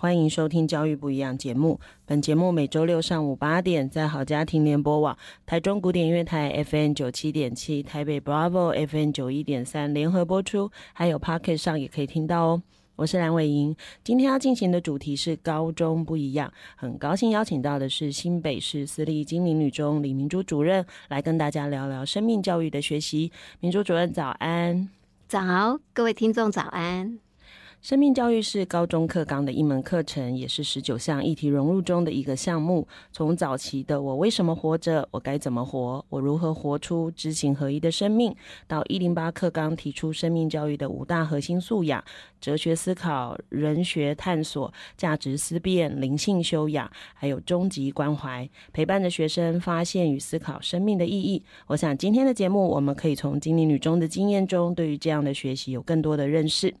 欢迎收听《教育不一样》节目，本节目每周六上午八点在好家庭联播网、台中古典乐台 FM 九七点七、台北 Bravo FM 九一点三联合播出，还有 Pocket 上也可以听到哦。我是蓝伟莹，今天要进行的主题是高中不一样，很高兴邀请到的是新北市私立金陵女中李明珠主任来跟大家聊聊生命教育的学习。明珠主任早安，早，各位听众早安。生命教育是高中课纲的一门课程，也是十九项议题融入中的一个项目。从早期的“我为什么活着？我该怎么活？我如何活出知行合一的生命”，到一零八课纲提出生命教育的五大核心素养：哲学思考、人学探索、价值思辨、灵性修养，还有终极关怀，陪伴着学生发现与思考生命的意义。我想今天的节目，我们可以从经历女中的经验中，对于这样的学习有更多的认识。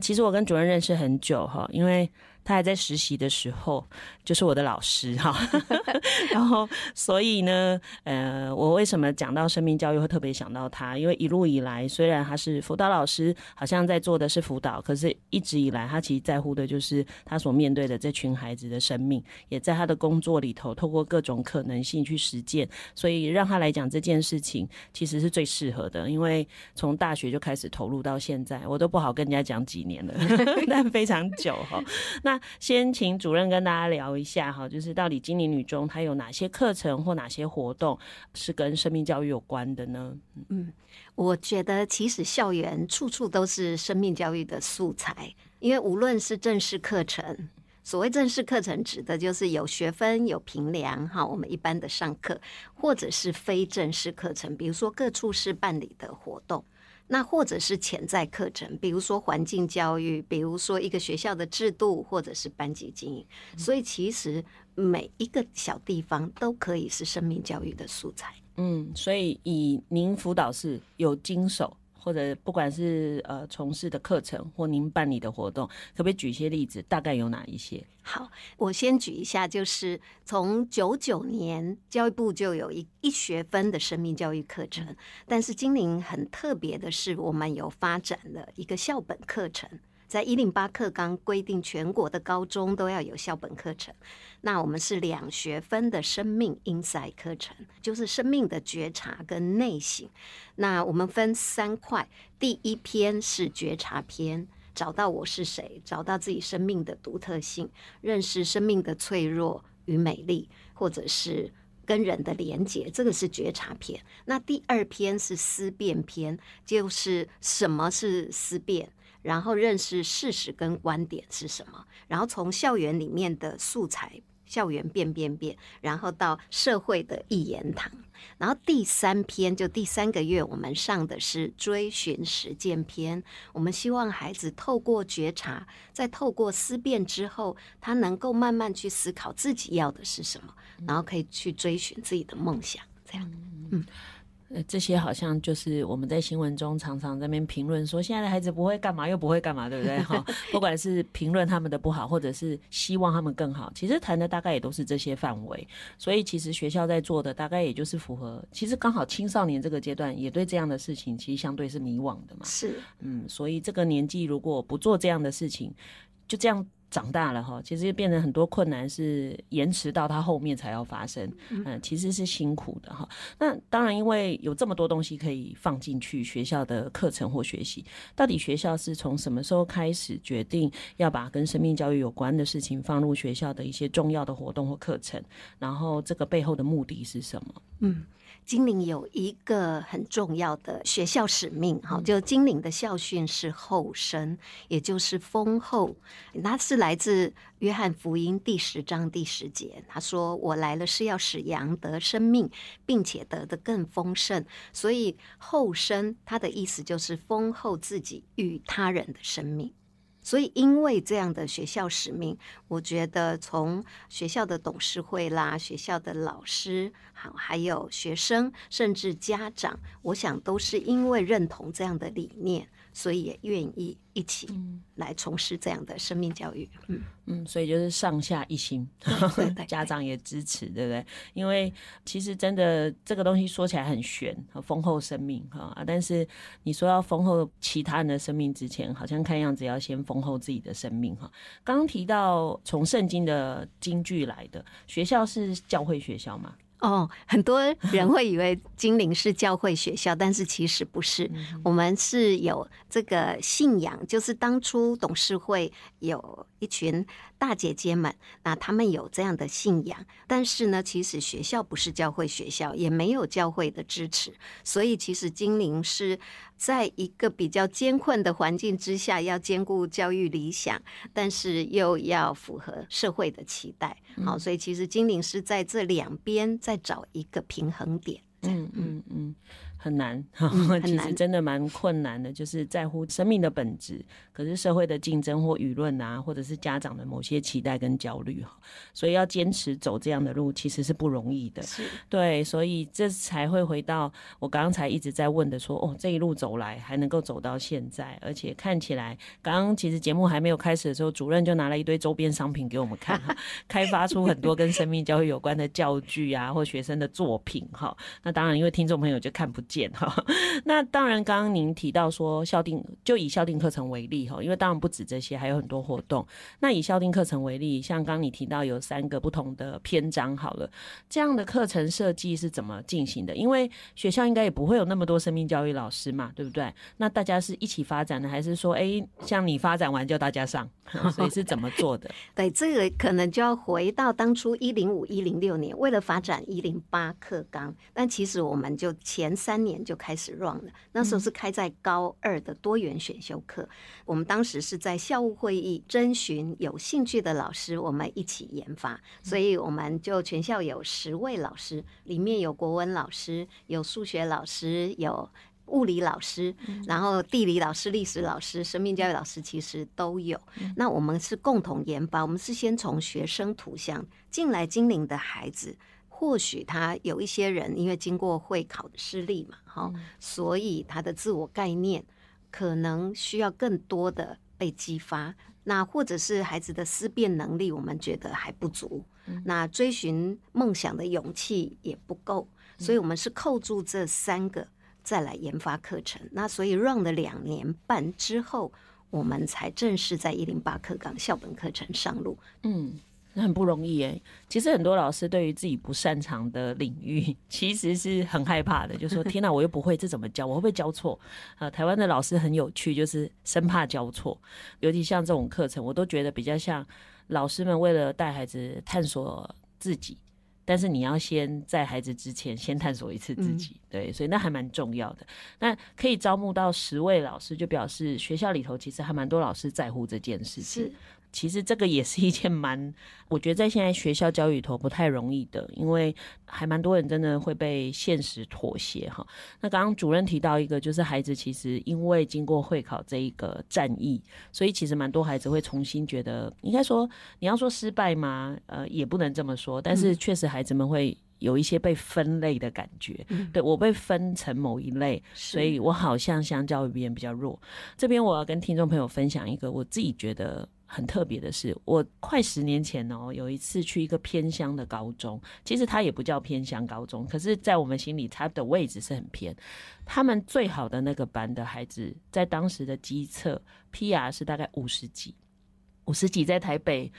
其实我跟主任认识很久哈，因为。他还在实习的时候，就是我的老师哈，然后所以呢，呃，我为什么讲到生命教育会特别想到他？因为一路以来，虽然他是辅导老师，好像在做的是辅导，可是一直以来他其实在乎的就是他所面对的这群孩子的生命，也在他的工作里头透过各种可能性去实践。所以让他来讲这件事情，其实是最适合的，因为从大学就开始投入到现在，我都不好跟人家讲几年了，但非常久哈，那。先请主任跟大家聊一下哈，就是到底精灵女中它有哪些课程或哪些活动是跟生命教育有关的呢？嗯，我觉得其实校园处处都是生命教育的素材，因为无论是正式课程，所谓正式课程指的就是有学分有评量哈，我们一般的上课，或者是非正式课程，比如说各处室办理的活动。那或者是潜在课程，比如说环境教育，比如说一个学校的制度，或者是班级经营，所以其实每一个小地方都可以是生命教育的素材。嗯，所以以您辅导是有经手。或者不管是呃从事的课程或您办理的活动，可不可以举一些例子？大概有哪一些？好，我先举一下，就是从九九年教育部就有一一学分的生命教育课程，但是今年很特别的是，我们有发展了一个校本课程。在一零八课纲规定，全国的高中都要有校本课程。那我们是两学分的生命 inside 课程，就是生命的觉察跟内省。那我们分三块，第一篇是觉察篇，找到我是谁，找到自己生命的独特性，认识生命的脆弱与美丽，或者是跟人的连接，这个是觉察篇。那第二篇是思辨篇，就是什么是思辨。然后认识事实跟观点是什么，然后从校园里面的素材，校园变变变，然后到社会的一言堂，然后第三篇就第三个月，我们上的是追寻实践篇，我们希望孩子透过觉察，在透过思辨之后，他能够慢慢去思考自己要的是什么，然后可以去追寻自己的梦想，这样，嗯。这些好像就是我们在新闻中常常在那边评论说，现在的孩子不会干嘛又不会干嘛，对不对？哈，不管是评论他们的不好，或者是希望他们更好，其实谈的大概也都是这些范围。所以其实学校在做的大概也就是符合，其实刚好青少年这个阶段也对这样的事情其实相对是迷惘的嘛。是，嗯，所以这个年纪如果不做这样的事情，就这样。长大了哈，其实变成很多困难是延迟到他后面才要发生，嗯，其实是辛苦的哈。那当然，因为有这么多东西可以放进去学校的课程或学习，到底学校是从什么时候开始决定要把跟生命教育有关的事情放入学校的一些重要的活动或课程？然后这个背后的目的是什么？嗯。金陵有一个很重要的学校使命，哈，就金陵的校训是“后生”，也就是丰厚。那是来自约翰福音第十章第十节，他说：“我来了是要使羊得生命，并且得的更丰盛。”所以“后生”他的意思就是丰厚自己与他人的生命。所以，因为这样的学校使命，我觉得从学校的董事会啦、学校的老师好，还有学生，甚至家长，我想都是因为认同这样的理念。所以也愿意一起来从事这样的生命教育，嗯嗯，所以就是上下一心，对对，家长也支持，对不对？因为其实真的这个东西说起来很玄，和丰厚生命哈，但是你说要丰厚其他人的生命之前，好像看样子要先丰厚自己的生命哈。刚提到从圣经的经句来的学校是教会学校嘛？哦，很多人会以为金陵是教会学校，但是其实不是。我们是有这个信仰，就是当初董事会有。一群大姐姐们，那她们有这样的信仰，但是呢，其实学校不是教会学校，也没有教会的支持，所以其实精灵是在一个比较艰困的环境之下，要兼顾教育理想，但是又要符合社会的期待，好，所以其实精灵是在这两边在找一个平衡点。嗯嗯嗯。很难，其实真的蛮困难的，就是在乎生命的本质。可是社会的竞争或舆论啊，或者是家长的某些期待跟焦虑，所以要坚持走这样的路其实是不容易的。对，所以这才会回到我刚才一直在问的，说哦，这一路走来还能够走到现在，而且看起来，刚其实节目还没有开始的时候，主任就拿了一堆周边商品给我们看，开发出很多跟生命教育有关的教具啊，或学生的作品哈。那当然，因为听众朋友就看不。见哈，那当然，刚刚您提到说校定就以校定课程为例哈，因为当然不止这些，还有很多活动。那以校定课程为例，像刚你提到有三个不同的篇章，好了，这样的课程设计是怎么进行的？因为学校应该也不会有那么多生命教育老师嘛，对不对？那大家是一起发展的，还是说，哎，像你发展完就大家上？所以是怎么做的？对，这个可能就要回到当初一零五一零六年为了发展一零八课纲，但其实我们就前三。三年就开始 run 了，那时候是开在高二的多元选修课。我们当时是在校务会议征询有兴趣的老师，我们一起研发。所以我们就全校有十位老师，里面有国文老师、有数学老师、有物理老师，然后地理老师、历史老师、生命教育老师其实都有。那我们是共同研发，我们是先从学生图像进来精灵的孩子。或许他有一些人，因为经过会考失利嘛，哈，所以他的自我概念可能需要更多的被激发。那或者是孩子的思辨能力，我们觉得还不足，那追寻梦想的勇气也不够，所以我们是扣住这三个再来研发课程。那所以 run 了两年半之后，我们才正式在一零八课纲校本课程上路。嗯。那很不容易哎，其实很多老师对于自己不擅长的领域，其实是很害怕的。就说 天哪，我又不会，这怎么教？我会不会教错？啊，台湾的老师很有趣，就是生怕教错。尤其像这种课程，我都觉得比较像老师们为了带孩子探索自己，但是你要先在孩子之前先探索一次自己，对，所以那还蛮重要的。那可以招募到十位老师，就表示学校里头其实还蛮多老师在乎这件事。是。其实这个也是一件蛮，我觉得在现在学校教育头不太容易的，因为还蛮多人真的会被现实妥协哈。那刚刚主任提到一个，就是孩子其实因为经过会考这一个战役，所以其实蛮多孩子会重新觉得，应该说你要说失败吗？呃，也不能这么说，但是确实孩子们会有一些被分类的感觉。对我被分成某一类，所以我好像相较于别人比较弱。这边我要跟听众朋友分享一个我自己觉得。很特别的是，我快十年前哦，有一次去一个偏乡的高中，其实它也不叫偏乡高中，可是，在我们心里，它的位置是很偏。他们最好的那个班的孩子，在当时的基测 P R 是大概五十几，五十几在台北。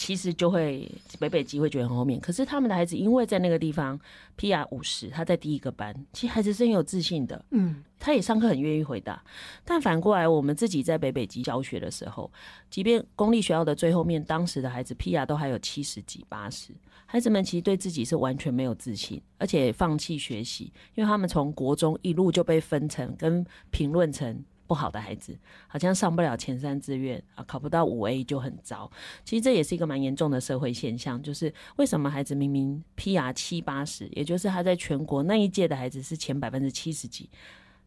其实就会北北极会觉得很后面，可是他们的孩子因为在那个地方 p R 五十，他在第一个班，其实孩子是很有自信的，嗯，他也上课很愿意回答。但反过来，我们自己在北北极教学的时候，即便公立学校的最后面，当时的孩子 p R 都还有七十几、八十，孩子们其实对自己是完全没有自信，而且放弃学习，因为他们从国中一路就被分成跟评论层。不好的孩子好像上不了前三志愿啊，考不到五 A 就很糟。其实这也是一个蛮严重的社会现象，就是为什么孩子明明 p 牙七八十，也就是他在全国那一届的孩子是前百分之七十几，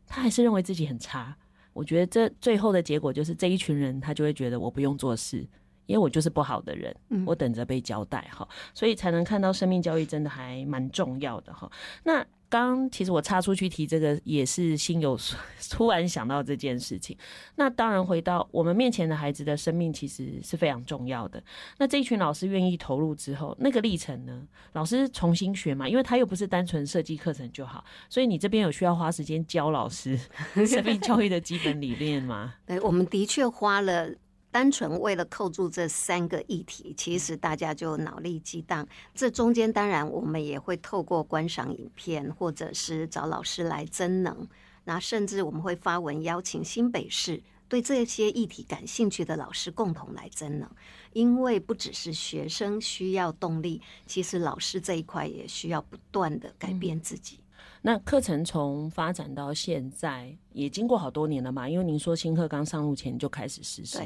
他还是认为自己很差。我觉得这最后的结果就是这一群人他就会觉得我不用做事。因为我就是不好的人，我等着被交代哈，所以才能看到生命教育真的还蛮重要的哈。那刚其实我插出去提这个也是心有，突然想到这件事情。那当然回到我们面前的孩子的生命，其实是非常重要的。那这一群老师愿意投入之后，那个历程呢？老师重新学嘛，因为他又不是单纯设计课程就好，所以你这边有需要花时间教老师 生命教育的基本理念吗？诶，我们的确花了。单纯为了扣住这三个议题，其实大家就脑力激荡。这中间当然，我们也会透过观赏影片，或者是找老师来增能。那甚至我们会发文邀请新北市对这些议题感兴趣的老师共同来增能，因为不只是学生需要动力，其实老师这一块也需要不断的改变自己。那课程从发展到现在也经过好多年了嘛，因为您说新课刚上路前就开始实施，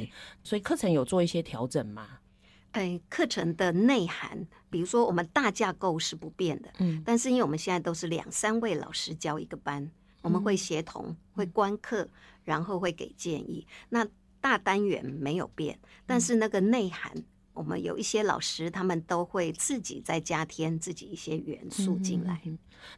所以课程有做一些调整吗？哎，课程的内涵，比如说我们大架构是不变的，嗯，但是因为我们现在都是两三位老师教一个班，我们会协同会观课，然后会给建议。那大单元没有变，但是那个内涵。我们有一些老师，他们都会自己在加添自己一些元素进来。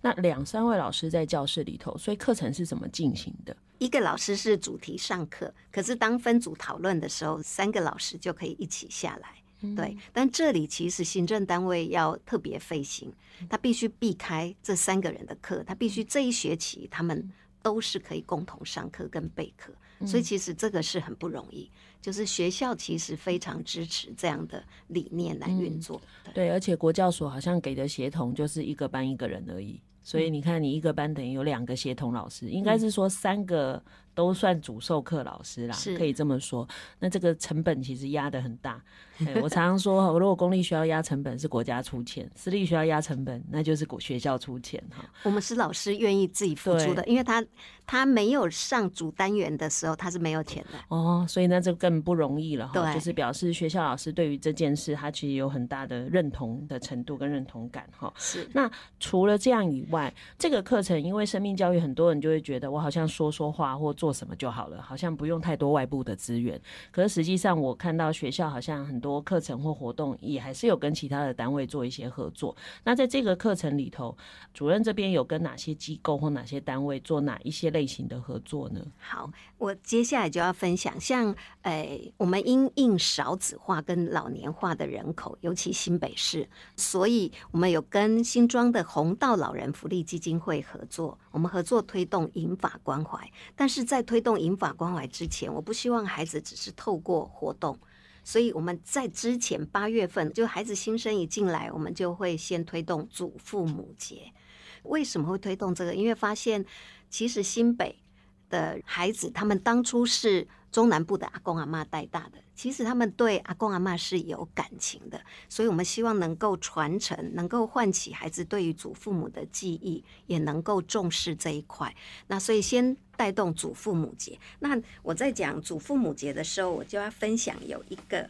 那两三位老师在教室里头，所以课程是怎么进行的？一个老师是主题上课，可是当分组讨论的时候，三个老师就可以一起下来。对，但这里其实行政单位要特别费心，他必须避开这三个人的课，他必须这一学期他们都是可以共同上课跟备课，所以其实这个是很不容易。就是学校其实非常支持这样的理念来运作，对，而且国教所好像给的协同就是一个班一个人而已，所以你看你一个班等于有两个协同老师，应该是说三个都算主授课老师啦，可以这么说，那这个成本其实压得很大。我常常说，我如果公立学校压成本是国家出钱，私立学校压成本那就是学校出钱哈。我们是老师愿意自己付出的，因为他他没有上主单元的时候，他是没有钱的哦，所以呢，就更不容易了哈。就是表示学校老师对于这件事，他其实有很大的认同的程度跟认同感哈。是。那除了这样以外，这个课程因为生命教育，很多人就会觉得我好像说说话或做什么就好了，好像不用太多外部的资源。可是实际上，我看到学校好像很多。多课程或活动也还是有跟其他的单位做一些合作。那在这个课程里头，主任这边有跟哪些机构或哪些单位做哪一些类型的合作呢？好，我接下来就要分享。像诶，我们因应少子化跟老年化的人口，尤其新北市，所以我们有跟新庄的红道老人福利基金会合作。我们合作推动银法关怀，但是在推动银法关怀之前，我不希望孩子只是透过活动。所以我们在之前八月份，就孩子新生一进来，我们就会先推动祖父母节。为什么会推动这个？因为发现其实新北的孩子，他们当初是中南部的阿公阿妈带大的，其实他们对阿公阿妈是有感情的。所以我们希望能够传承，能够唤起孩子对于祖父母的记忆，也能够重视这一块。那所以先。带动祖父母节。那我在讲祖父母节的时候，我就要分享有一个，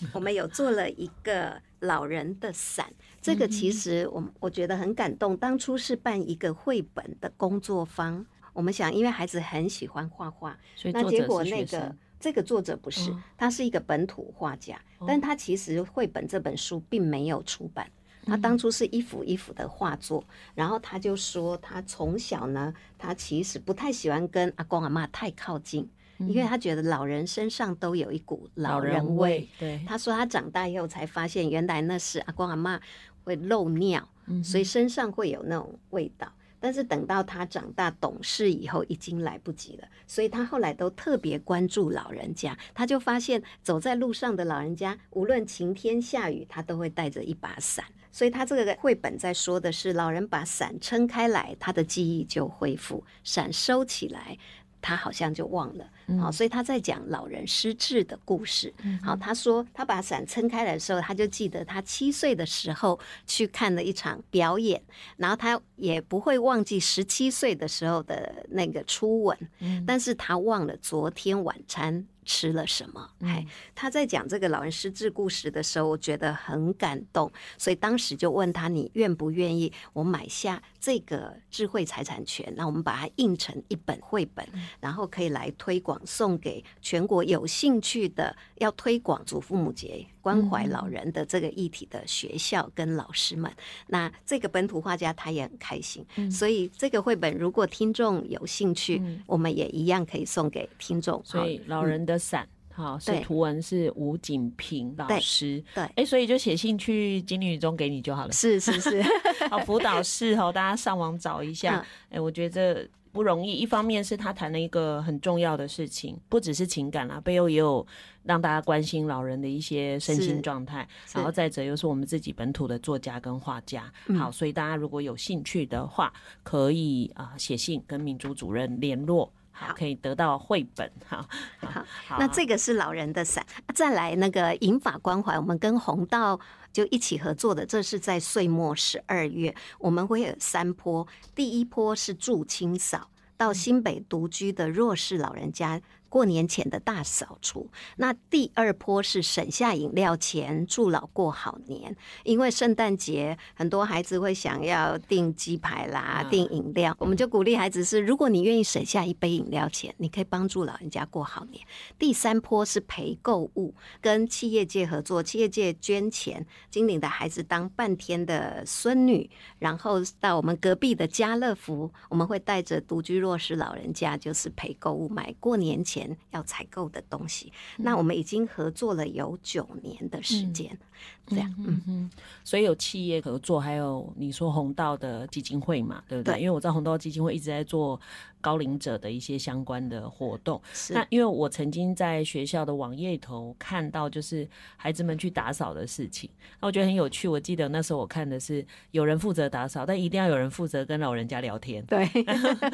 我们有做了一个老人的伞。这个其实我我觉得很感动。当初是办一个绘本的工作坊，我们想因为孩子很喜欢画画，所以那结果那个这个作者不是，他是一个本土画家，但他其实绘本这本书并没有出版。他当初是一幅一幅的画作，然后他就说，他从小呢，他其实不太喜欢跟阿公阿妈太靠近，因为他觉得老人身上都有一股老人味。对，他说他长大以后才发现，原来那是阿公阿妈会漏尿，所以身上会有那种味道。但是等到他长大懂事以后，已经来不及了，所以他后来都特别关注老人家。他就发现，走在路上的老人家，无论晴天下雨，他都会带着一把伞。所以他这个绘本在说的是，老人把伞撑开来，他的记忆就恢复；伞收起来，他好像就忘了。好，所以他在讲老人失智的故事。好，他说他把伞撑开来的时候，他就记得他七岁的时候去看了一场表演，然后他也不会忘记十七岁的时候的那个初吻。嗯，但是他忘了昨天晚餐。吃了什么？哎，他在讲这个老人失智故事的时候，我觉得很感动，所以当时就问他：你愿不愿意我买下这个智慧财产权？那我们把它印成一本绘本，然后可以来推广，送给全国有兴趣的，要推广祖父母节。关怀老人的这个一体的学校跟老师们，那这个本土画家他也很开心，所以这个绘本如果听众有兴趣，我们也一样可以送给听众。所以老人的伞。好，是图文是吴景平老师，对，哎，所以就写信去金雨中给你就好了，是是是，好，辅导室哦，大家上网找一下，哎，我觉得不容易，一方面是他谈了一个很重要的事情，不只是情感啦，背后也有让大家关心老人的一些身心状态，然后再者又是我们自己本土的作家跟画家，好，所以大家如果有兴趣的话，可以啊写信跟民族主任联络。好，可以得到绘本，好，好，那这个是老人的伞，再来那个银法关怀，我们跟红道就一起合作的，这是在岁末十二月，我们会有三坡，第一坡是住清扫，到新北独居的弱势老人家。过年前的大扫除，那第二波是省下饮料钱，祝老过好年。因为圣诞节很多孩子会想要订鸡排啦、订饮料，我们就鼓励孩子是：如果你愿意省下一杯饮料钱，你可以帮助老人家过好年。第三波是陪购物，跟企业界合作，企业界捐钱，金领的孩子当半天的孙女，然后到我们隔壁的家乐福，我们会带着独居弱势老人家，就是陪购物买过年前。要采购的东西，那我们已经合作了有九年的时间，这样，嗯哼，所以有企业合作，还有你说红道的基金会嘛，对不对？因为我知道红道基金会一直在做。高龄者的一些相关的活动，那因为我曾经在学校的网页里头看到，就是孩子们去打扫的事情，那我觉得很有趣。我记得那时候我看的是有人负责打扫，但一定要有人负责跟老人家聊天。对，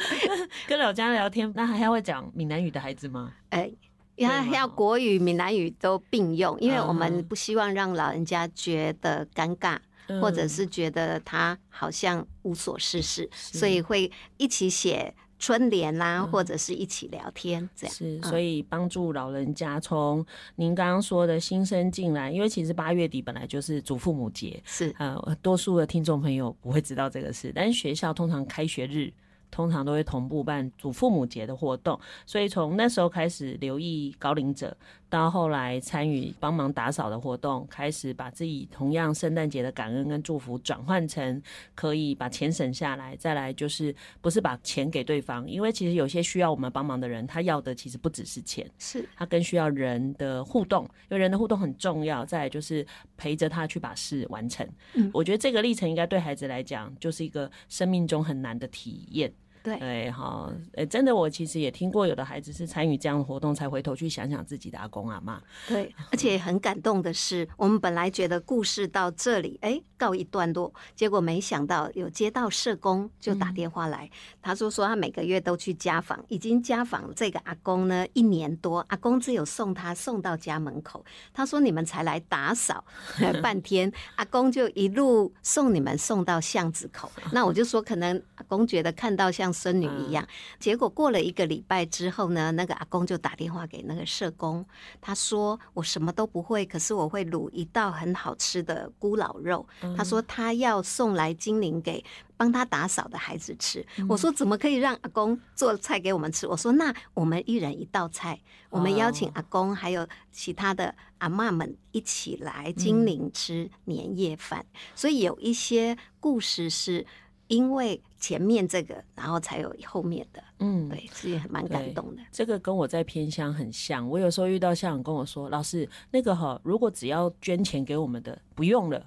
跟老人家聊天，那还要会讲闽南语的孩子吗？哎，要要国语、闽南语都并用，因为我们不希望让老人家觉得尴尬，或者是觉得他好像无所事事，所以会一起写。春联啦，或者是一起聊天，这样是，所以帮助老人家从您刚刚说的新生进来，因为其实八月底本来就是祖父母节，是呃，多数的听众朋友不会知道这个事，但是学校通常开学日。通常都会同步办祖父母节的活动，所以从那时候开始留意高龄者，到后来参与帮忙打扫的活动，开始把自己同样圣诞节的感恩跟祝福转换成可以把钱省下来。再来就是不是把钱给对方，因为其实有些需要我们帮忙的人，他要的其实不只是钱，是他更需要人的互动，因为人的互动很重要。再来就是陪着他去把事完成。嗯，我觉得这个历程应该对孩子来讲就是一个生命中很难的体验。对，好，哎，真的，我其实也听过，有的孩子是参与这样的活动，才回头去想想自己的阿公阿妈。对，而且很感动的是，我们本来觉得故事到这里，哎，告一段落，结果没想到有接到社工就打电话来，他说说他每个月都去家访，已经家访这个阿公呢一年多，阿公只有送他送到家门口，他说你们才来打扫 半天，阿公就一路送你们送到巷子口。那我就说，可能阿公觉得看到像。像孙女一样，结果过了一个礼拜之后呢，那个阿公就打电话给那个社工，他说：“我什么都不会，可是我会卤一道很好吃的咕老肉。”他说他要送来金陵给帮他打扫的孩子吃。我说：“怎么可以让阿公做菜给我们吃？”我说：“那我们一人一道菜，我们邀请阿公还有其他的阿妈们一起来金陵吃年夜饭。”所以有一些故事是。因为前面这个，然后才有后面的，嗯，对，所以蛮感动的。这个跟我在偏乡很像，我有时候遇到校长跟我说：“老师，那个哈，如果只要捐钱给我们的，不用了，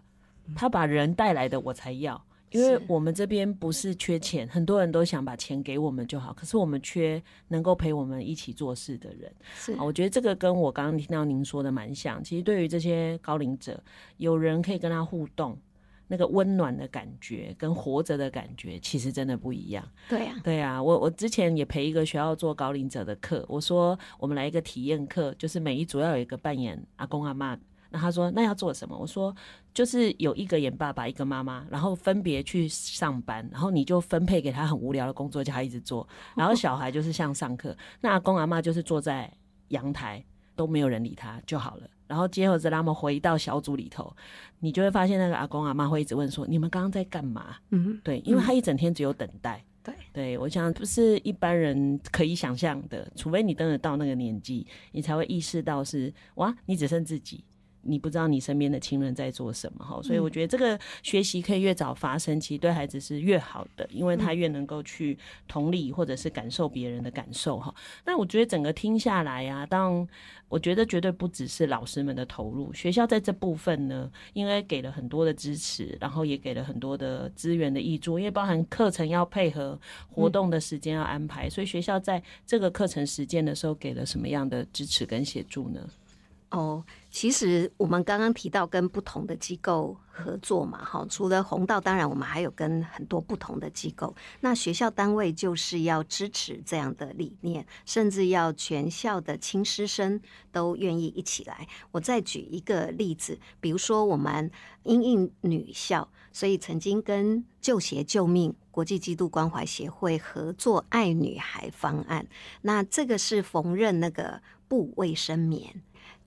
他把人带来的我才要，因为我们这边不是缺钱，很多人都想把钱给我们就好。可是我们缺能够陪我们一起做事的人。是，我觉得这个跟我刚刚听到您说的蛮像。其实对于这些高龄者，有人可以跟他互动。那个温暖的感觉跟活着的感觉其实真的不一样。对呀，对呀，我我之前也陪一个学校做高龄者的课，我说我们来一个体验课，就是每一组要有一个扮演阿公阿妈，那他说那要做什么？我说就是有一个演爸爸，一个妈妈，然后分别去上班，然后你就分配给他很无聊的工作叫他一直做，然后小孩就是像上课，那阿公阿妈就是坐在阳台都没有人理他就好了。然后接着他们回到小组里头，你就会发现那个阿公阿妈会一直问说：“你们刚刚在干嘛？”嗯，对，因为他一整天只有等待。对，对我想不是一般人可以想象的，除非你真得到那个年纪，你才会意识到是哇，你只剩自己。你不知道你身边的亲人在做什么哈，所以我觉得这个学习可以越早发生，其实对孩子是越好的，因为他越能够去同理或者是感受别人的感受哈。那我觉得整个听下来啊，当我觉得绝对不只是老师们的投入，学校在这部分呢，因为给了很多的支持，然后也给了很多的资源的益注，因为包含课程要配合活动的时间要安排，所以学校在这个课程时间的时候给了什么样的支持跟协助呢？哦。其实我们刚刚提到跟不同的机构合作嘛，哈，除了红道，当然我们还有跟很多不同的机构。那学校单位就是要支持这样的理念，甚至要全校的青师生都愿意一起来。我再举一个例子，比如说我们英印女校，所以曾经跟救鞋救命国际基督关怀协会合作爱女孩方案，那这个是缝纫那个布卫生棉。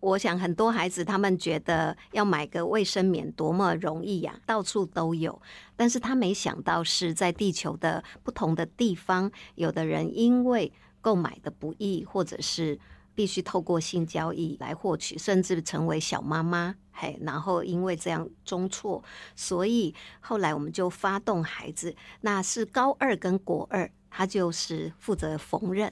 我想很多孩子他们觉得要买个卫生棉多么容易呀，到处都有，但是他没想到是在地球的不同的地方，有的人因为购买的不易，或者是必须透过性交易来获取，甚至成为小妈妈，嘿，然后因为这样中错，所以后来我们就发动孩子，那是高二跟国二，他就是负责缝纫，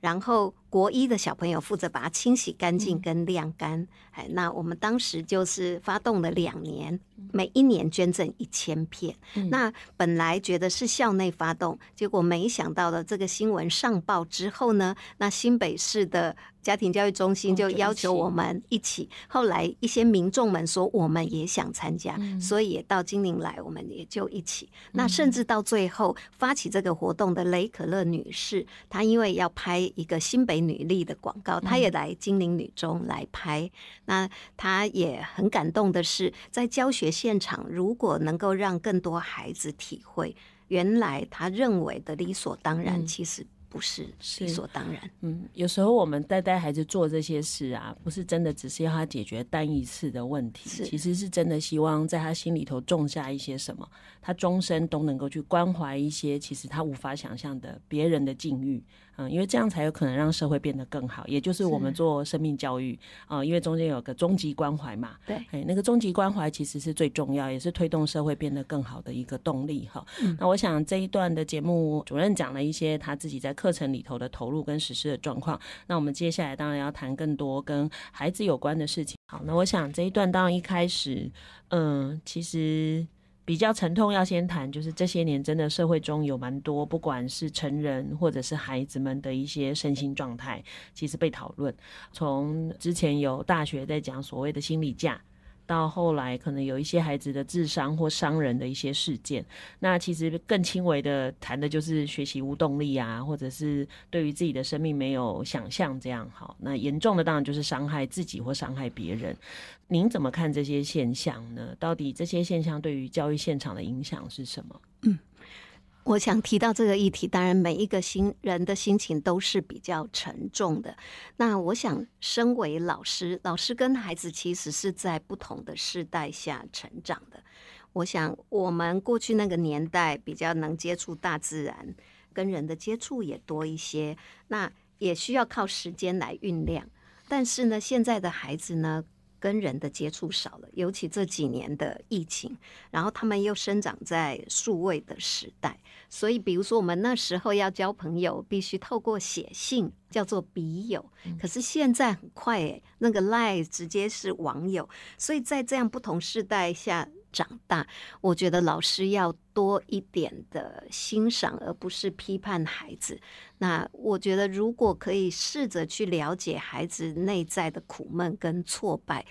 然后。国一的小朋友负责把它清洗干净跟晾干，哎，那我们当时就是发动了两年，每一年捐赠一千片。那本来觉得是校内发动，结果没想到的这个新闻上报之后呢，那新北市的家庭教育中心就要求我们一起。后来一些民众们说我们也想参加，所以也到金陵来，我们也就一起。那甚至到最后发起这个活动的雷可乐女士，她因为要拍一个新北。女力的广告，她也来金陵女中来拍。那她也很感动的是，在教学现场，如果能够让更多孩子体会，原来他认为的理所当然，其实不是理所当然。嗯，有时候我们带带孩子做这些事啊，不是真的只是要他解决单一次的问题，其实是真的希望在他心里头种下一些什么，他终身都能够去关怀一些，其实他无法想象的别人的境遇。嗯，因为这样才有可能让社会变得更好，也就是我们做生命教育啊，因为中间有个终极关怀嘛。对，哎，那个终极关怀其实是最重要，也是推动社会变得更好的一个动力哈。那我想这一段的节目主任讲了一些他自己在课程里头的投入跟实施的状况，那我们接下来当然要谈更多跟孩子有关的事情。好，那我想这一段当然一开始，嗯，其实。比较沉痛要先谈，就是这些年真的社会中有蛮多，不管是成人或者是孩子们的一些身心状态，其实被讨论。从之前有大学在讲所谓的心理价。到后来，可能有一些孩子的智商或伤人的一些事件。那其实更轻微的谈的就是学习无动力啊，或者是对于自己的生命没有想象这样好。那严重的当然就是伤害自己或伤害别人。您怎么看这些现象呢？到底这些现象对于教育现场的影响是什么？我想提到这个议题，当然每一个心人的心情都是比较沉重的。那我想，身为老师，老师跟孩子其实是在不同的世代下成长的。我想，我们过去那个年代比较能接触大自然，跟人的接触也多一些，那也需要靠时间来酝酿。但是呢，现在的孩子呢？跟人的接触少了，尤其这几年的疫情，然后他们又生长在数位的时代，所以比如说我们那时候要交朋友，必须透过写信，叫做笔友，可是现在很快诶，那个 line 直接是网友，所以在这样不同时代下长大，我觉得老师要多一点的欣赏，而不是批判孩子。那我觉得，如果可以试着去了解孩子内在的苦闷跟挫败，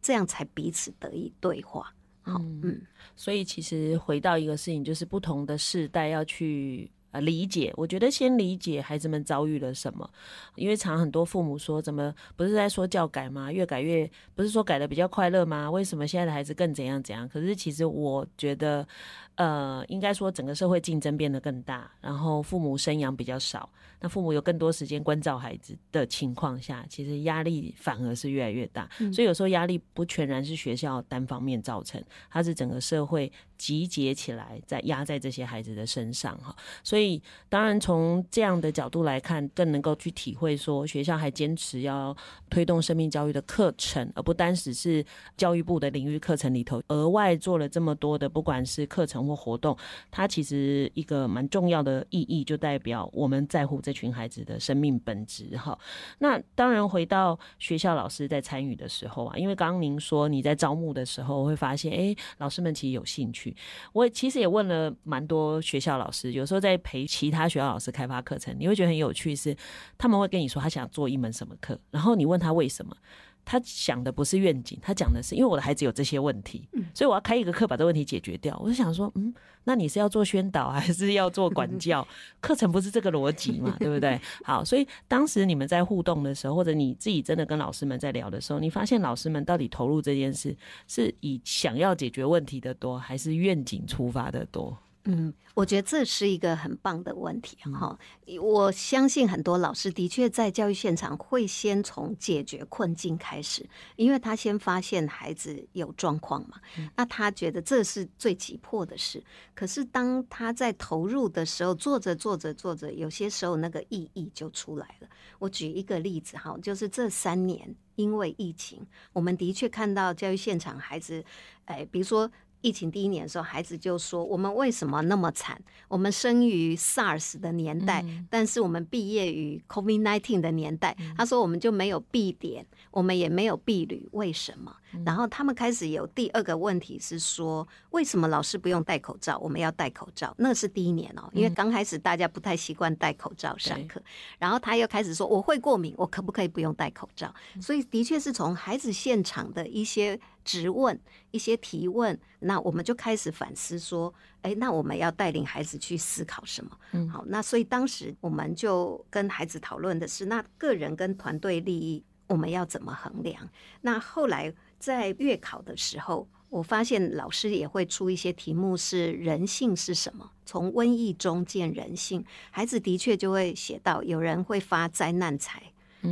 这样才彼此得以对话。好，嗯，所以其实回到一个事情，就是不同的世代要去。理解，我觉得先理解孩子们遭遇了什么，因为常很多父母说怎么不是在说教改吗？越改越不是说改的比较快乐吗？为什么现在的孩子更怎样怎样？可是其实我觉得，呃，应该说整个社会竞争变得更大，然后父母生养比较少，那父母有更多时间关照孩子的情况下，其实压力反而是越来越大。所以有时候压力不全然是学校单方面造成，它是整个社会。集结起来，在压在这些孩子的身上哈，所以当然从这样的角度来看，更能够去体会说，学校还坚持要推动生命教育的课程，而不单只是教育部的领域课程里头额外做了这么多的，不管是课程或活动，它其实一个蛮重要的意义，就代表我们在乎这群孩子的生命本质哈。那当然回到学校老师在参与的时候啊，因为刚刚您说你在招募的时候会发现，哎，老师们其实有兴趣。我其实也问了蛮多学校老师，有时候在陪其他学校老师开发课程，你会觉得很有趣，是他们会跟你说他想做一门什么课，然后你问他为什么。他想的不是愿景，他讲的是因为我的孩子有这些问题，所以我要开一个课把这问题解决掉。我就想说，嗯，那你是要做宣导还是要做管教？课程不是这个逻辑嘛，对不对？好，所以当时你们在互动的时候，或者你自己真的跟老师们在聊的时候，你发现老师们到底投入这件事，是以想要解决问题的多，还是愿景出发的多？嗯，我觉得这是一个很棒的问题哈。我相信很多老师的确在教育现场会先从解决困境开始，因为他先发现孩子有状况嘛，那他觉得这是最急迫的事。可是当他在投入的时候，做着做着做着，有些时候那个意义就出来了。我举一个例子哈，就是这三年因为疫情，我们的确看到教育现场孩子，哎，比如说。疫情第一年的时候，孩子就说：“我们为什么那么惨？我们生于 SARS 的年代，但是我们毕业于 COVID nineteen 的年代。”他说：“我们就没有 B 点，我们也没有 B 旅，为什么？”然后他们开始有第二个问题是说：“为什么老师不用戴口罩？我们要戴口罩，那是第一年哦，因为刚开始大家不太习惯戴口罩上课。”然后他又开始说：“我会过敏，我可不可以不用戴口罩？”所以，的确是从孩子现场的一些。直问一些提问，那我们就开始反思说：，哎，那我们要带领孩子去思考什么？好，那所以当时我们就跟孩子讨论的是，那个人跟团队利益，我们要怎么衡量？那后来在月考的时候，我发现老师也会出一些题目是：人性是什么？从瘟疫中见人性。孩子的确就会写到，有人会发灾难财，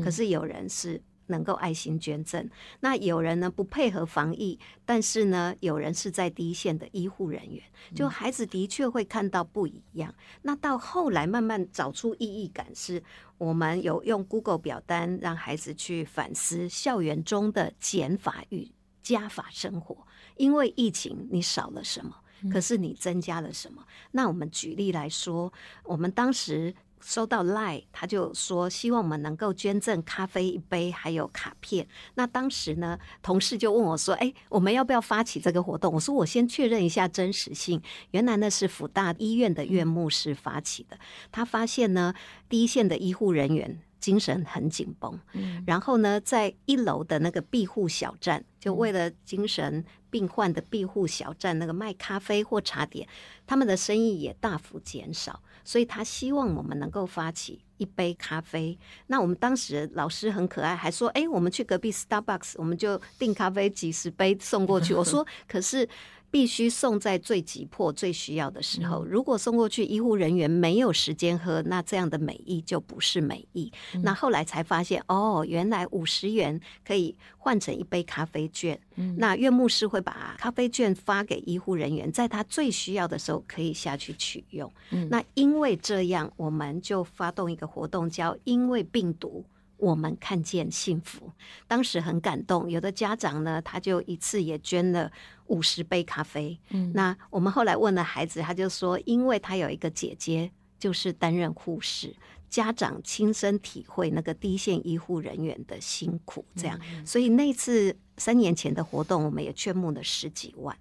可是有人是。能够爱心捐赠，那有人呢不配合防疫，但是呢，有人是在第一线的医护人员。就孩子的确会看到不一样。那到后来慢慢找出意义感，是我们有用 Google 表单让孩子去反思校园中的减法与加法生活。因为疫情，你少了什么？可是你增加了什么？那我们举例来说，我们当时。收到赖，他就说希望我们能够捐赠咖啡一杯，还有卡片。那当时呢，同事就问我说：“哎，我们要不要发起这个活动？”我说：“我先确认一下真实性。”原来呢是福大医院的院牧师发起的。他发现呢，第一线的医护人员精神很紧绷，然后呢，在一楼的那个庇护小站，就为了精神病患的庇护小站那个卖咖啡或茶点，他们的生意也大幅减少。所以他希望我们能够发起一杯咖啡。那我们当时老师很可爱，还说：“哎，我们去隔壁 Starbucks，我们就订咖啡几十杯送过去。”我说：“可是。”必须送在最急迫、最需要的时候。如果送过去，医护人员没有时间喝，那这样的美意就不是美意。那后来才发现，哦，原来五十元可以换成一杯咖啡券。那岳牧师会把咖啡券发给医护人员，在他最需要的时候可以下去取用。那因为这样，我们就发动一个活动，叫“因为病毒”。我们看见幸福，当时很感动。有的家长呢，他就一次也捐了五十杯咖啡。嗯，那我们后来问了孩子，他就说，因为他有一个姐姐就是担任护士，家长亲身体会那个一线医护人员的辛苦，这样。所以那次三年前的活动，我们也捐募了十几万。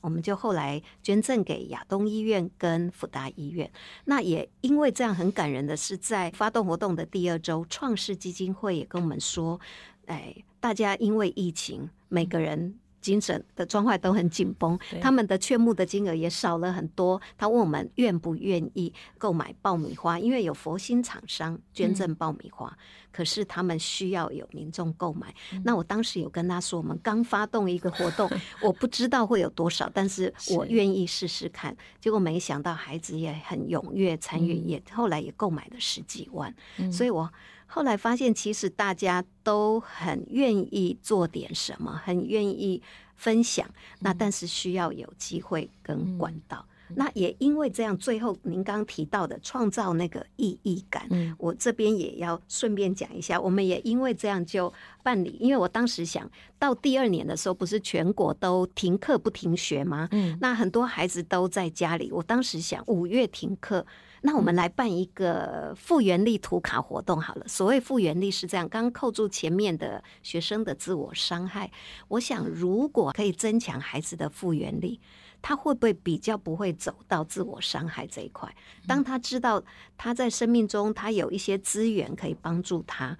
我们就后来捐赠给亚东医院跟复达医院，那也因为这样很感人的是，在发动活动的第二周，创世基金会也跟我们说，哎，大家因为疫情，每个人。精神的状况都很紧绷，他们的募的金额也少了很多。他问我们愿不愿意购买爆米花，因为有佛心厂商捐赠爆米花，可是他们需要有民众购买。那我当时有跟他说，我们刚发动一个活动，我不知道会有多少，但是我愿意试试看。结果没想到孩子也很踊跃参与，也后来也购买了十几万，所以我。后来发现，其实大家都很愿意做点什么，很愿意分享。那但是需要有机会跟管道。那也因为这样，最后您刚刚提到的创造那个意义感，我这边也要顺便讲一下。我们也因为这样就办理，因为我当时想到第二年的时候，不是全国都停课不停学吗？嗯，那很多孩子都在家里。我当时想，五月停课。那我们来办一个复原力图卡活动好了。所谓复原力是这样，刚扣住前面的学生的自我伤害。我想，如果可以增强孩子的复原力，他会不会比较不会走到自我伤害这一块？当他知道他在生命中他有一些资源可以帮助他。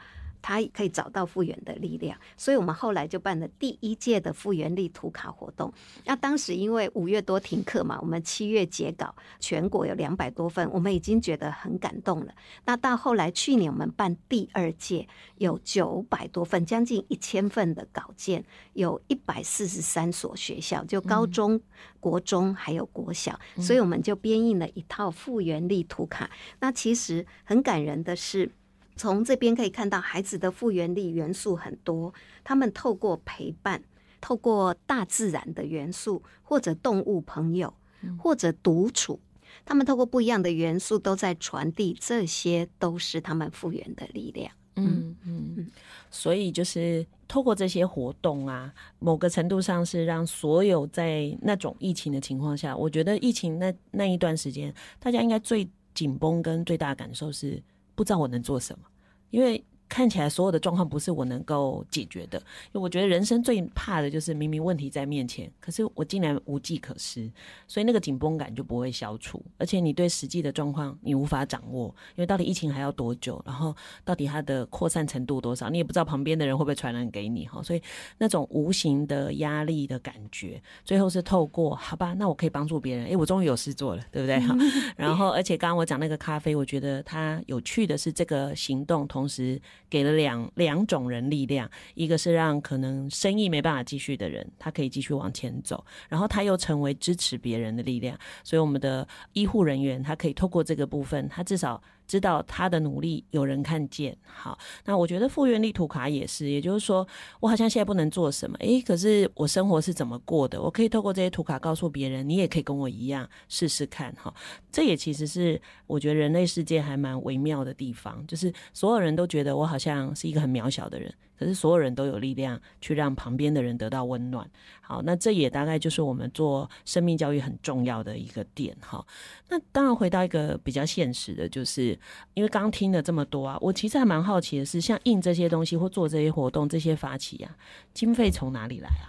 他可以找到复原的力量，所以我们后来就办了第一届的复原力图卡活动。那当时因为五月多停课嘛，我们七月截稿，全国有两百多份，我们已经觉得很感动了。那到后来去年我们办第二届，有九百多份，将近一千份的稿件，有一百四十三所学校，就高中、国中还有国小，所以我们就编印了一套复原力图卡。那其实很感人的是。从这边可以看到，孩子的复原力元素很多。他们透过陪伴，透过大自然的元素，或者动物朋友，或者独处，他们透过不一样的元素，都在传递。这些都是他们复原的力量。嗯嗯嗯。所以就是透过这些活动啊，某个程度上是让所有在那种疫情的情况下，我觉得疫情那那一段时间，大家应该最紧绷跟最大的感受是。不知道我能做什么，因为。看起来所有的状况不是我能够解决的，因为我觉得人生最怕的就是明明问题在面前，可是我竟然无计可施，所以那个紧绷感就不会消除。而且你对实际的状况你无法掌握，因为到底疫情还要多久，然后到底它的扩散程度多少，你也不知道旁边的人会不会传染给你哈。所以那种无形的压力的感觉，最后是透过好吧，那我可以帮助别人，诶，我终于有事做了，对不对？哈。然后而且刚刚我讲那个咖啡，我觉得它有趣的是这个行动同时。给了两两种人力量，一个是让可能生意没办法继续的人，他可以继续往前走，然后他又成为支持别人的力量。所以我们的医护人员，他可以透过这个部分，他至少。知道他的努力有人看见，好，那我觉得复原力图卡也是，也就是说，我好像现在不能做什么，诶，可是我生活是怎么过的，我可以透过这些图卡告诉别人，你也可以跟我一样试试看，哈，这也其实是我觉得人类世界还蛮微妙的地方，就是所有人都觉得我好像是一个很渺小的人。可是所有人都有力量去让旁边的人得到温暖。好，那这也大概就是我们做生命教育很重要的一个点哈。那当然回到一个比较现实的，就是因为刚听了这么多啊，我其实还蛮好奇的是，像印这些东西或做这些活动，这些发起啊，经费从哪里来啊？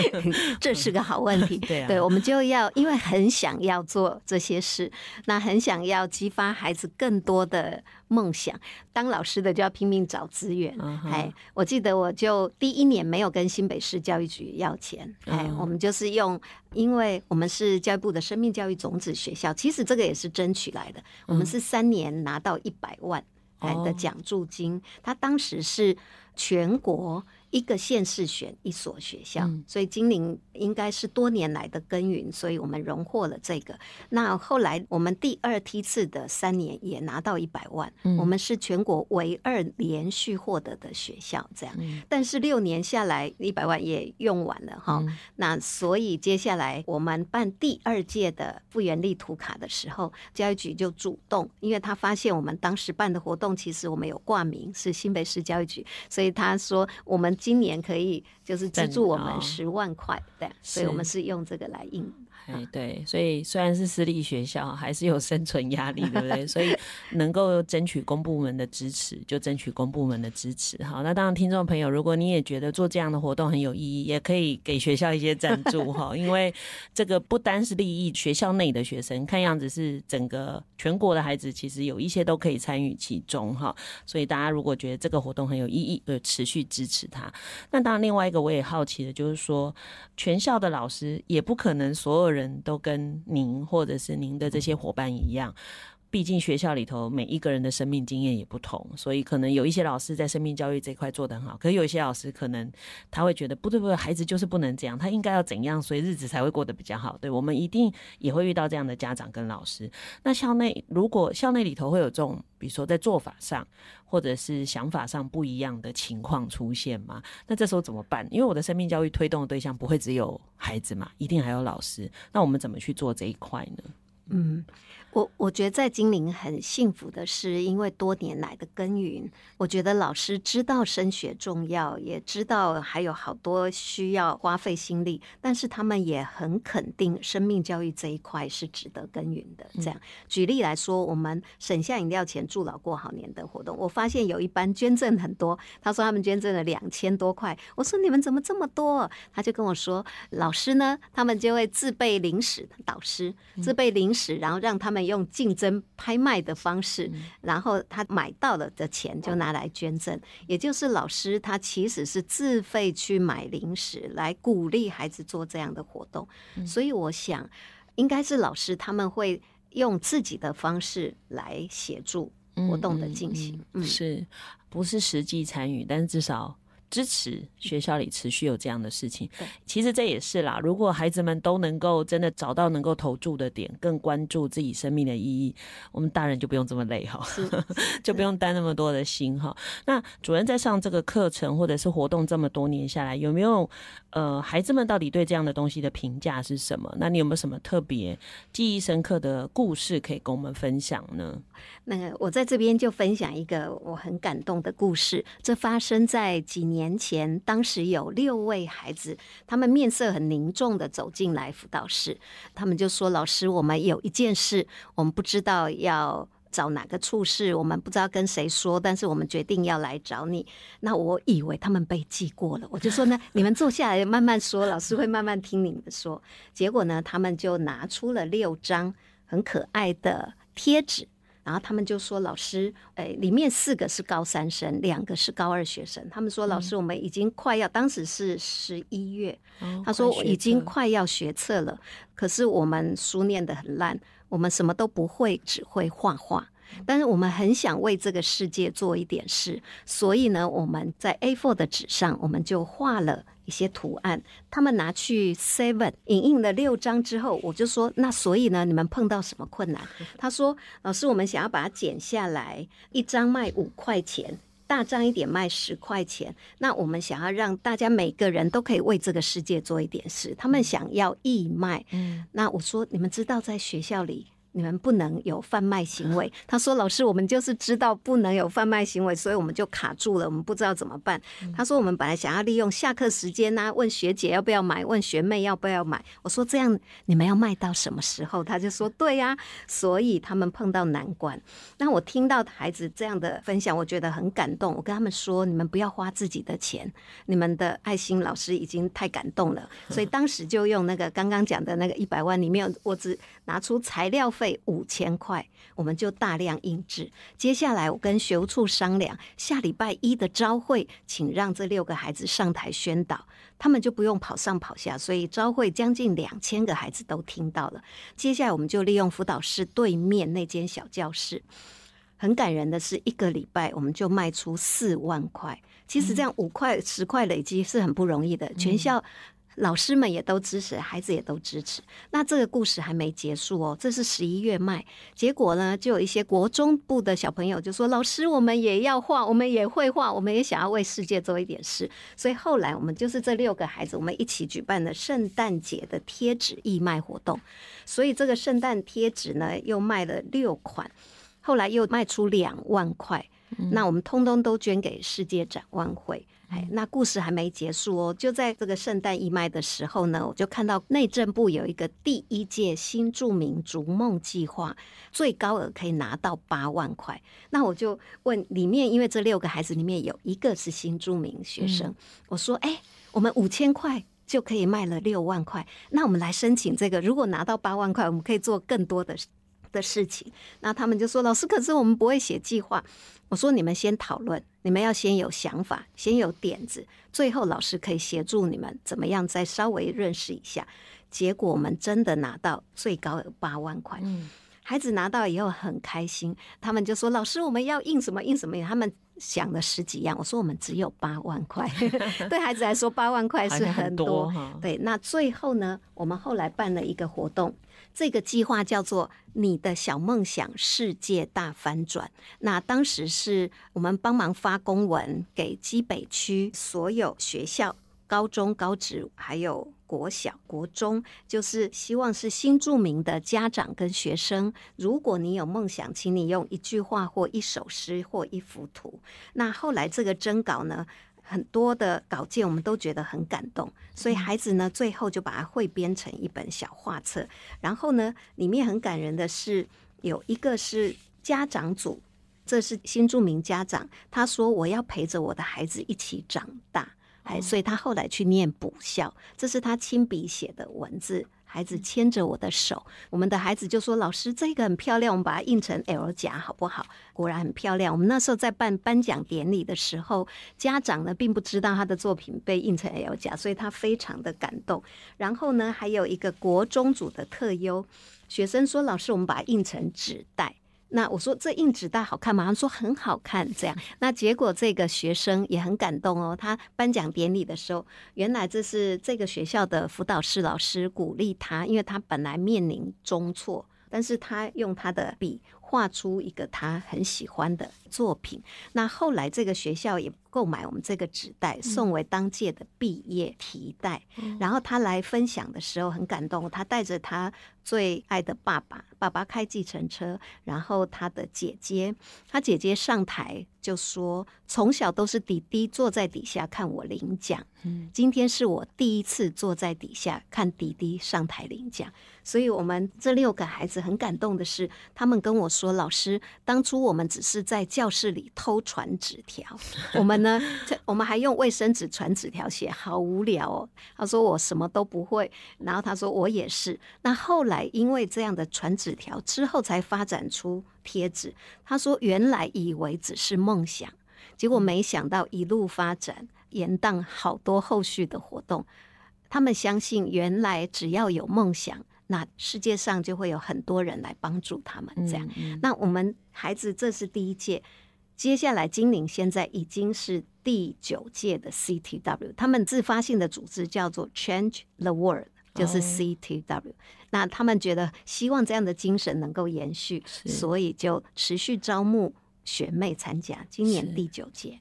这是个好问题。对啊，对，我们就要因为很想要做这些事，那很想要激发孩子更多的。梦想当老师的就要拼命找资源。哎，我记得我就第一年没有跟新北市教育局要钱，哎，我们就是用，因为我们是教育部的生命教育种子学校，其实这个也是争取来的。我们是三年拿到一百万哎的奖助金，他当时是。全国一个县市选一所学校，所以金陵应该是多年来的耕耘，所以我们荣获了这个。那后来我们第二梯次的三年也拿到一百万，我们是全国唯二连续获得的学校。这样，但是六年下来一百万也用完了哈。那所以接下来我们办第二届的复原力图卡的时候，教育局就主动，因为他发现我们当时办的活动其实我们有挂名是新北市教育局，所以。所以他说，我们今年可以就是资助我们十万块，对，所以我们是用这个来应。哎，对，所以虽然是私立学校，还是有生存压力，对不对？所以能够争取公部门的支持，就争取公部门的支持。好，那当然，听众朋友，如果你也觉得做这样的活动很有意义，也可以给学校一些赞助，哈，因为这个不单是利益学校内的学生，看样子是整个全国的孩子，其实有一些都可以参与其中，哈。所以大家如果觉得这个活动很有意义，就持续支持它。那当然，另外一个我也好奇的，就是说全校的老师也不可能所有。人都跟您或者是您的这些伙伴一样。毕竟学校里头每一个人的生命经验也不同，所以可能有一些老师在生命教育这块做得很好，可是有一些老师可能他会觉得不对不对，孩子就是不能这样，他应该要怎样，所以日子才会过得比较好。对我们一定也会遇到这样的家长跟老师。那校内如果校内里头会有这种，比如说在做法上或者是想法上不一样的情况出现吗？那这时候怎么办？因为我的生命教育推动的对象不会只有孩子嘛，一定还有老师。那我们怎么去做这一块呢？嗯，我我觉得在金陵很幸福的是，因为多年来的耕耘，我觉得老师知道升学重要，也知道还有好多需要花费心力，但是他们也很肯定生命教育这一块是值得耕耘的。这样举例来说，我们省下饮料钱助老过好年的活动，我发现有一班捐赠很多，他说他们捐赠了两千多块，我说你们怎么这么多？他就跟我说，老师呢，他们就会自备零食，导师自备零。食，然后让他们用竞争拍卖的方式，然后他买到了的钱就拿来捐赠。也就是老师他其实是自费去买零食来鼓励孩子做这样的活动。所以我想，应该是老师他们会用自己的方式来协助活动的进行，是不是实际参与？但至少。支持学校里持续有这样的事情，其实这也是啦。如果孩子们都能够真的找到能够投注的点，更关注自己生命的意义，我们大人就不用这么累哈，就不用担那么多的心哈。那主任在上这个课程或者是活动这么多年下来，有没有呃孩子们到底对这样的东西的评价是什么？那你有没有什么特别记忆深刻的故事可以跟我们分享呢？那个我在这边就分享一个我很感动的故事，这发生在几年。年前，当时有六位孩子，他们面色很凝重的走进来辅导室。他们就说：“老师，我们有一件事，我们不知道要找哪个处事，我们不知道跟谁说，但是我们决定要来找你。”那我以为他们被记过了，我就说：“呢，你们坐下来慢慢说，老师会慢慢听你们说。”结果呢，他们就拿出了六张很可爱的贴纸。然后他们就说：“老师，哎，里面四个是高三生，两个是高二学生。他们说，老师，我们已经快要，当时是十一月，他说已经快要学测了。可是我们书念的很烂，我们什么都不会，只会画画。但是我们很想为这个世界做一点事，所以呢，我们在 A4 的纸上，我们就画了。”一些图案，他们拿去 seven 影印了六张之后，我就说：那所以呢，你们碰到什么困难？他说：老师，我们想要把它剪下来，一张卖五块钱，大张一点卖十块钱。那我们想要让大家每个人都可以为这个世界做一点事，他们想要义卖。嗯，那我说：你们知道在学校里？你们不能有贩卖行为。他说：“老师，我们就是知道不能有贩卖行为，所以我们就卡住了，我们不知道怎么办。”他说：“我们本来想要利用下课时间呢，问学姐要不要买，问学妹要不要买。”我说：“这样你们要卖到什么时候？”他就说：“对呀，所以他们碰到难关。”那我听到孩子这样的分享，我觉得很感动。我跟他们说：“你们不要花自己的钱，你们的爱心老师已经太感动了。”所以当时就用那个刚刚讲的那个一百万里面，我只拿出材料费五千块，我们就大量印制。接下来我跟学务处商量，下礼拜一的招会，请让这六个孩子上台宣导，他们就不用跑上跑下。所以招会将近两千个孩子都听到了。接下来我们就利用辅导室对面那间小教室。很感人的是，一个礼拜我们就卖出四万块。其实这样五块十块累积是很不容易的，全校。老师们也都支持，孩子也都支持。那这个故事还没结束哦，这是十一月卖，结果呢，就有一些国中部的小朋友就说：“老师，我们也要画，我们也会画，我们也想要为世界做一点事。”所以后来我们就是这六个孩子，我们一起举办了圣诞节的贴纸义卖活动。所以这个圣诞贴纸呢，又卖了六款，后来又卖出两万块，那我们通通都捐给世界展望会。哎，那故事还没结束哦！就在这个圣诞义卖的时候呢，我就看到内政部有一个第一届新著名逐梦计划，最高额可以拿到八万块。那我就问里面，因为这六个孩子里面有一个是新著名学生，我说：“哎，我们五千块就可以卖了六万块，那我们来申请这个。如果拿到八万块，我们可以做更多的的事情。”那他们就说：“老师，可是我们不会写计划。”我说：“你们先讨论。”你们要先有想法，先有点子，最后老师可以协助你们怎么样再稍微认识一下。结果我们真的拿到最高八万块，嗯，孩子拿到以后很开心，他们就说：“老师，我们要印什么印什么他们想了十几样，我说：“我们只有八万块，对孩子来说八万块是很多。”对，那最后呢，我们后来办了一个活动。这个计划叫做“你的小梦想，世界大反转”。那当时是我们帮忙发公文给基北区所有学校、高中、高职，还有国小、国中，就是希望是新著名的家长跟学生。如果你有梦想，请你用一句话或一首诗或一幅图。那后来这个征稿呢？很多的稿件我们都觉得很感动，所以孩子呢最后就把它汇编成一本小画册。然后呢，里面很感人的是有一个是家长组，这是新著名家长，他说我要陪着我的孩子一起长大，哎，所以他后来去念补校，这是他亲笔写的文字。孩子牵着我的手，我们的孩子就说：“老师，这个很漂亮，我们把它印成 L 夹好不好？”果然很漂亮。我们那时候在办颁奖典礼的时候，家长呢并不知道他的作品被印成 L 夹，所以他非常的感动。然后呢，还有一个国中组的特优学生说：“老师，我们把它印成纸袋。”那我说这硬纸袋好看吗？他说很好看。这样，那结果这个学生也很感动哦。他颁奖典礼的时候，原来这是这个学校的辅导室老师鼓励他，因为他本来面临中错。但是他用他的笔。画出一个他很喜欢的作品，那后来这个学校也购买我们这个纸袋，送为当届的毕业提袋。然后他来分享的时候很感动，他带着他最爱的爸爸，爸爸开计程车，然后他的姐姐，他姐姐上台就说：“从小都是弟弟坐在底下看我领奖，今天是我第一次坐在底下看弟弟上台领奖。”所以，我们这六个孩子很感动的是，他们跟我说：“老师，当初我们只是在教室里偷传纸条，我们呢，我们还用卫生纸传纸条写，好无聊。”哦。”他说：“我什么都不会。”然后他说：“我也是。”那后来因为这样的传纸条之后，才发展出贴纸。他说：“原来以为只是梦想，结果没想到一路发展，延宕好多后续的活动。”他们相信，原来只要有梦想。那世界上就会有很多人来帮助他们这样。那我们孩子这是第一届，接下来金陵现在已经是第九届的 CTW，他们自发性的组织叫做 Change the World，就是 CTW。那他们觉得希望这样的精神能够延续，所以就持续招募学妹参加。今年第九届，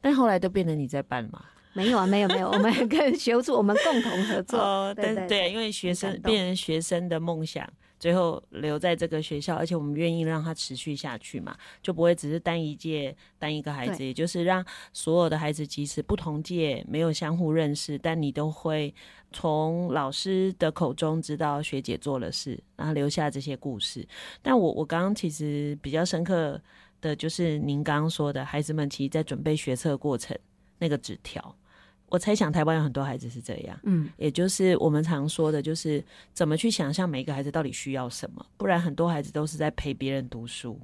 但后来都变成你在办嘛？没有啊，没有没有，我们 跟学助我们共同合作，对对，因为学生变成学生的梦想，最后留在这个学校，而且我们愿意让它持续下去嘛，就不会只是单一届单一个孩子，也就是让所有的孩子，即使不同届没有相互认识，但你都会从老师的口中知道学姐做了事，然后留下这些故事。但我我刚刚其实比较深刻的就是您刚刚说的孩子们其实在准备学测过程那个纸条。我猜想台湾有很多孩子是这样，嗯，也就是我们常说的，就是怎么去想象每一个孩子到底需要什么？不然很多孩子都是在陪别人读书，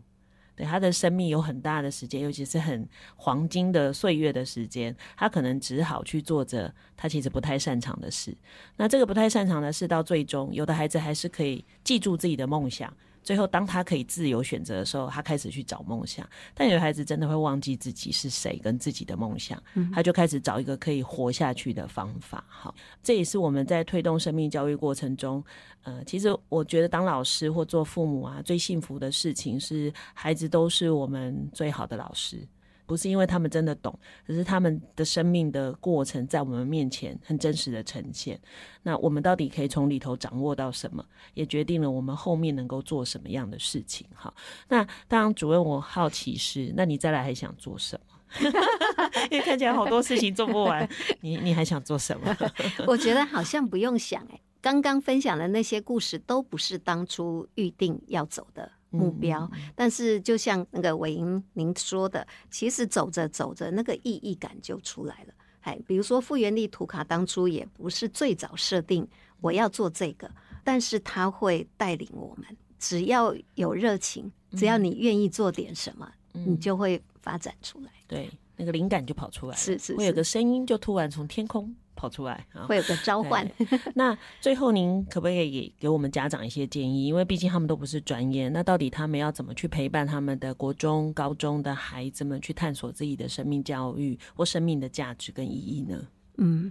对他的生命有很大的时间，尤其是很黄金的岁月的时间，他可能只好去做着他其实不太擅长的事。那这个不太擅长的事，到最终有的孩子还是可以记住自己的梦想。最后，当他可以自由选择的时候，他开始去找梦想。但有孩子真的会忘记自己是谁，跟自己的梦想，他就开始找一个可以活下去的方法。好，这也是我们在推动生命教育过程中，呃，其实我觉得当老师或做父母啊，最幸福的事情是孩子都是我们最好的老师。不是因为他们真的懂，只是他们的生命的过程在我们面前很真实的呈现。那我们到底可以从里头掌握到什么，也决定了我们后面能够做什么样的事情。好，那当主任，我好奇是，那你再来还想做什么？因为看起来好多事情做不完，你你还想做什么？我觉得好像不用想哎，刚刚分享的那些故事都不是当初预定要走的。目标，但是就像那个韦莹您说的，其实走着走着那个意义感就出来了。哎，比如说复原力图卡当初也不是最早设定我要做这个，但是他会带领我们，只要有热情，只要你愿意做点什么，你就会发展出来。对。那个灵感就跑出来，是是，会有个声音就突然从天空跑出来啊，会有个召唤。那最后您可不可以给我们家长一些建议？因为毕竟他们都不是专业，那到底他们要怎么去陪伴他们的国中、高中的孩子们去探索自己的生命教育或生命的价值跟意义呢？嗯，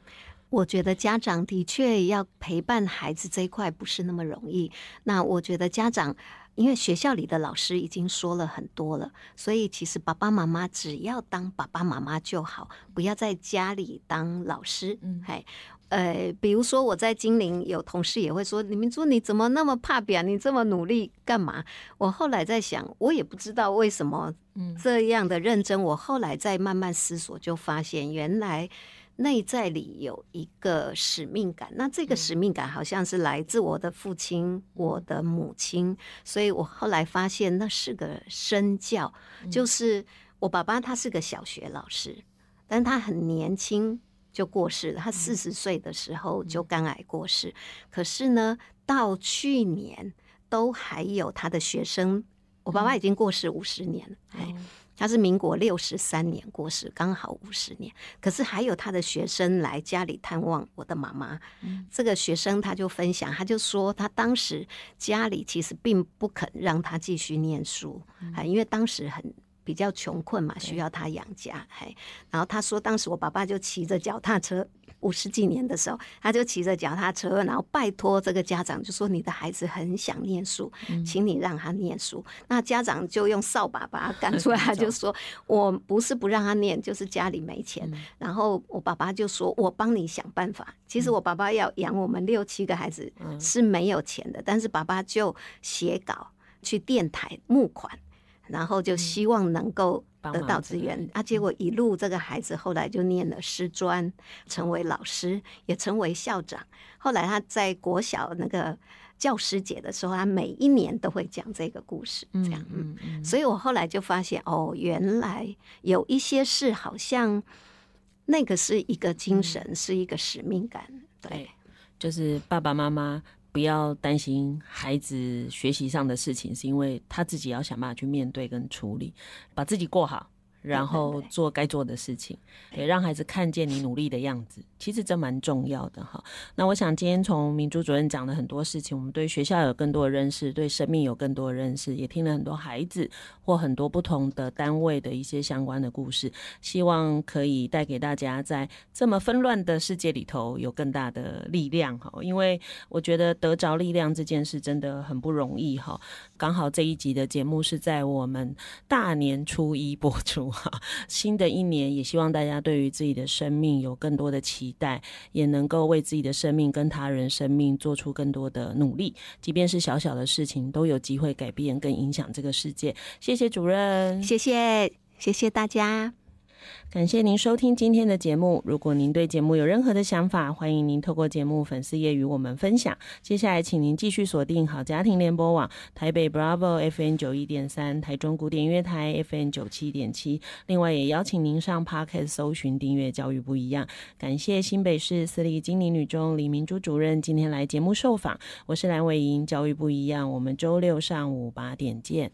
我觉得家长的确要陪伴孩子这一块不是那么容易。那我觉得家长。因为学校里的老师已经说了很多了，所以其实爸爸妈妈只要当爸爸妈妈就好，不要在家里当老师。嗯，嘿。呃，比如说我在金陵有同事也会说：“李明珠，你怎么那么怕表？你这么努力干嘛？”我后来在想，我也不知道为什么这样的认真。我后来在慢慢思索，就发现原来。内在里有一个使命感，那这个使命感好像是来自我的父亲、我的母亲，所以我后来发现那是个身教，就是我爸爸他是个小学老师，但他很年轻就过世了，他四十岁的时候就肝癌过世，可是呢，到去年都还有他的学生，我爸爸已经过世五十年，哎。他是民国六十三年过世，刚好五十年。可是还有他的学生来家里探望我的妈妈。这个学生他就分享，他就说他当时家里其实并不肯让他继续念书，因为当时很比较穷困嘛，需要他养家。然后他说，当时我爸爸就骑着脚踏车。五十几年的时候，他就骑着脚踏车，然后拜托这个家长，就说你的孩子很想念书，请你让他念书。那家长就用扫把把他赶 出来，他就说：“我不是不让他念，就是家里没钱。”然后我爸爸就说：“我帮你想办法。”其实我爸爸要养我们六七个孩子是没有钱的，但是爸爸就写稿去电台募款。然后就希望能够得到资源，啊，结果一路这个孩子后来就念了师专，成为老师，也成为校长。后来他在国小那个教师节的时候，他每一年都会讲这个故事，这样。嗯嗯，所以我后来就发现，哦，原来有一些事好像那个是一个精神，是一个使命感。对，就是爸爸妈妈。不要担心孩子学习上的事情，是因为他自己要想办法去面对跟处理，把自己过好。然后做该做的事情，也让孩子看见你努力的样子，其实这蛮重要的哈。那我想今天从明珠主任讲了很多事情，我们对学校有更多的认识，对生命有更多的认识，也听了很多孩子或很多不同的单位的一些相关的故事，希望可以带给大家在这么纷乱的世界里头有更大的力量哈。因为我觉得得着力量这件事真的很不容易哈。刚好这一集的节目是在我们大年初一播出。新的一年，也希望大家对于自己的生命有更多的期待，也能够为自己的生命跟他人生命做出更多的努力。即便是小小的事情，都有机会改变跟影响这个世界。谢谢主任，谢谢，谢谢大家。感谢您收听今天的节目。如果您对节目有任何的想法，欢迎您透过节目粉丝页与我们分享。接下来，请您继续锁定好家庭联播网台北 Bravo FN 九一点三、台中古典乐台 FN 九七点七。另外，也邀请您上 Podcast 搜寻订阅《教育不一样》。感谢新北市私立金陵女中李明珠主任今天来节目受访。我是蓝伟莹，《教育不一样》，我们周六上午八点见。